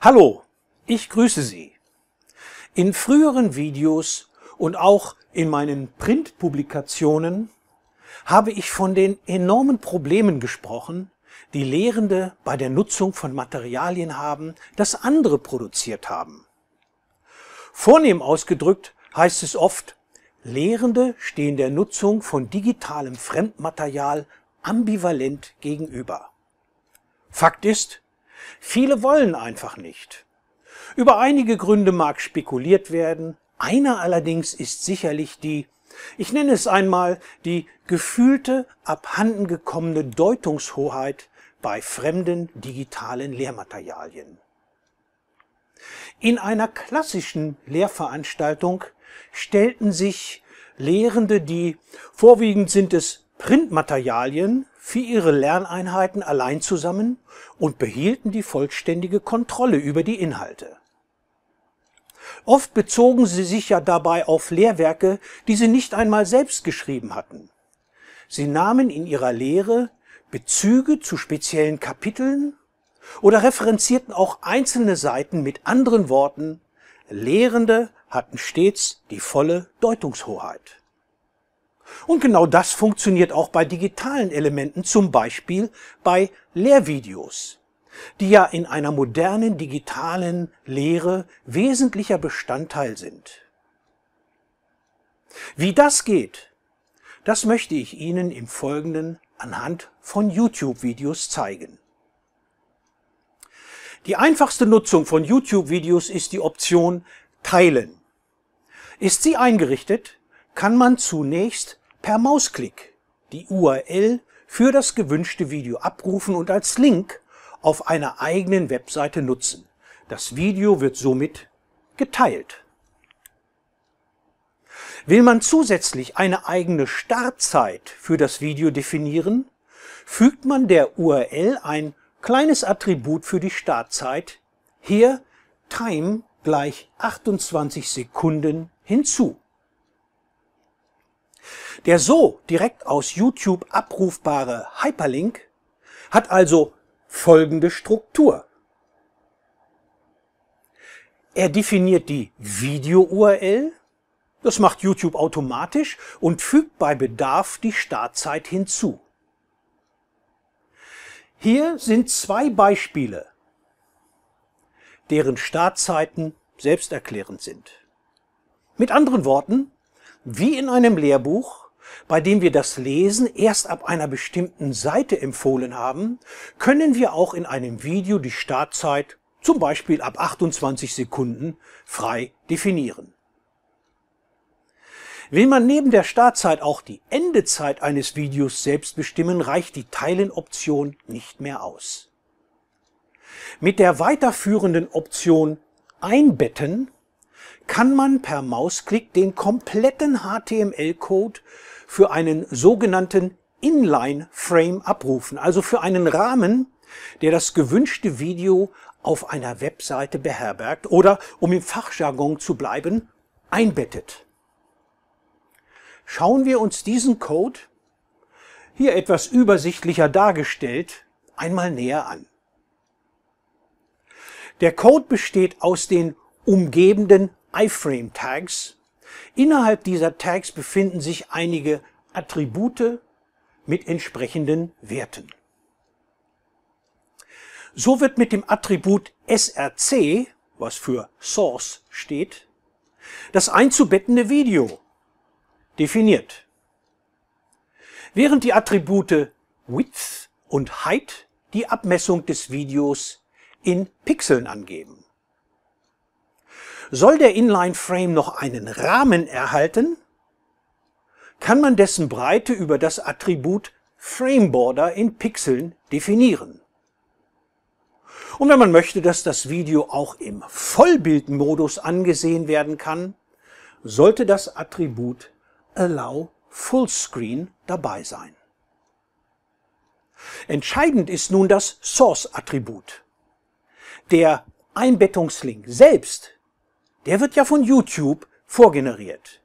Hallo, ich grüße Sie. In früheren Videos und auch in meinen Printpublikationen habe ich von den enormen Problemen gesprochen, die Lehrende bei der Nutzung von Materialien haben, das andere produziert haben. Vornehm ausgedrückt heißt es oft, Lehrende stehen der Nutzung von digitalem Fremdmaterial ambivalent gegenüber. Fakt ist, Viele wollen einfach nicht. Über einige Gründe mag spekuliert werden, einer allerdings ist sicherlich die, ich nenne es einmal, die gefühlte, abhandengekommene Deutungshoheit bei fremden digitalen Lehrmaterialien. In einer klassischen Lehrveranstaltung stellten sich Lehrende, die vorwiegend sind es Printmaterialien für ihre Lerneinheiten allein zusammen und behielten die vollständige Kontrolle über die Inhalte. Oft bezogen sie sich ja dabei auf Lehrwerke, die sie nicht einmal selbst geschrieben hatten. Sie nahmen in ihrer Lehre Bezüge zu speziellen Kapiteln oder referenzierten auch einzelne Seiten mit anderen Worten. Lehrende hatten stets die volle Deutungshoheit. Und genau das funktioniert auch bei digitalen Elementen, zum Beispiel bei Lehrvideos, die ja in einer modernen digitalen Lehre wesentlicher Bestandteil sind. Wie das geht, das möchte ich Ihnen im Folgenden anhand von YouTube-Videos zeigen. Die einfachste Nutzung von YouTube-Videos ist die Option Teilen. Ist sie eingerichtet, kann man zunächst per Mausklick die URL für das gewünschte Video abrufen und als Link auf einer eigenen Webseite nutzen. Das Video wird somit geteilt. Will man zusätzlich eine eigene Startzeit für das Video definieren, fügt man der URL ein kleines Attribut für die Startzeit, hier Time gleich 28 Sekunden hinzu. Der so direkt aus YouTube abrufbare Hyperlink hat also folgende Struktur. Er definiert die Video-URL, das macht YouTube automatisch und fügt bei Bedarf die Startzeit hinzu. Hier sind zwei Beispiele, deren Startzeiten selbsterklärend sind. Mit anderen Worten, wie in einem Lehrbuch bei dem wir das Lesen erst ab einer bestimmten Seite empfohlen haben, können wir auch in einem Video die Startzeit zum Beispiel ab 28 Sekunden frei definieren. Will man neben der Startzeit auch die Endezeit eines Videos selbst bestimmen, reicht die Teilen-Option nicht mehr aus. Mit der weiterführenden Option Einbetten kann man per Mausklick den kompletten HTML-Code für einen sogenannten Inline-Frame abrufen, also für einen Rahmen, der das gewünschte Video auf einer Webseite beherbergt oder, um im Fachjargon zu bleiben, einbettet. Schauen wir uns diesen Code, hier etwas übersichtlicher dargestellt, einmal näher an. Der Code besteht aus den umgebenden iframe Tags. Innerhalb dieser Tags befinden sich einige Attribute mit entsprechenden Werten. So wird mit dem Attribut src, was für Source steht, das einzubettende Video definiert. Während die Attribute Width und Height die Abmessung des Videos in Pixeln angeben. Soll der Inline-Frame noch einen Rahmen erhalten, kann man dessen Breite über das Attribut FrameBorder in Pixeln definieren. Und wenn man möchte, dass das Video auch im Vollbildmodus angesehen werden kann, sollte das Attribut Allow Fullscreen dabei sein. Entscheidend ist nun das Source-Attribut. Der Einbettungslink selbst der wird ja von YouTube vorgeneriert.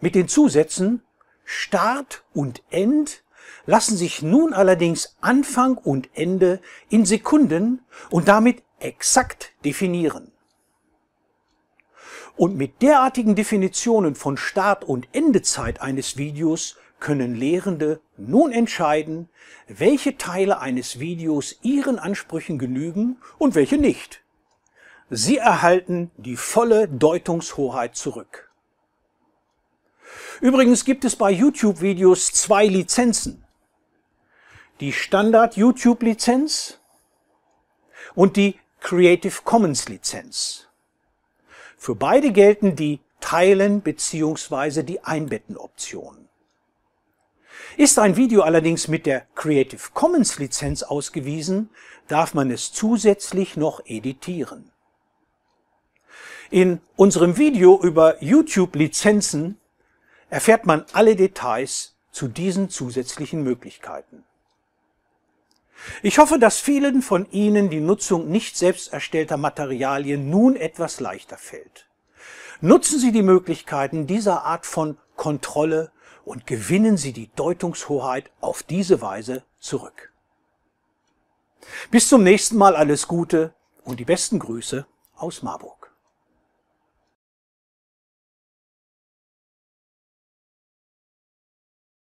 Mit den Zusätzen Start und End lassen sich nun allerdings Anfang und Ende in Sekunden und damit exakt definieren. Und mit derartigen Definitionen von Start- und Endezeit eines Videos können Lehrende nun entscheiden, welche Teile eines Videos ihren Ansprüchen genügen und welche nicht. Sie erhalten die volle Deutungshoheit zurück. Übrigens gibt es bei YouTube-Videos zwei Lizenzen. Die Standard-YouTube-Lizenz und die Creative Commons-Lizenz. Für beide gelten die Teilen bzw. die Einbetten-Option. Ist ein Video allerdings mit der Creative Commons Lizenz ausgewiesen, darf man es zusätzlich noch editieren. In unserem Video über YouTube-Lizenzen erfährt man alle Details zu diesen zusätzlichen Möglichkeiten. Ich hoffe, dass vielen von Ihnen die Nutzung nicht selbst erstellter Materialien nun etwas leichter fällt. Nutzen Sie die Möglichkeiten dieser Art von Kontrolle und gewinnen Sie die Deutungshoheit auf diese Weise zurück. Bis zum nächsten Mal alles Gute und die besten Grüße aus Marburg.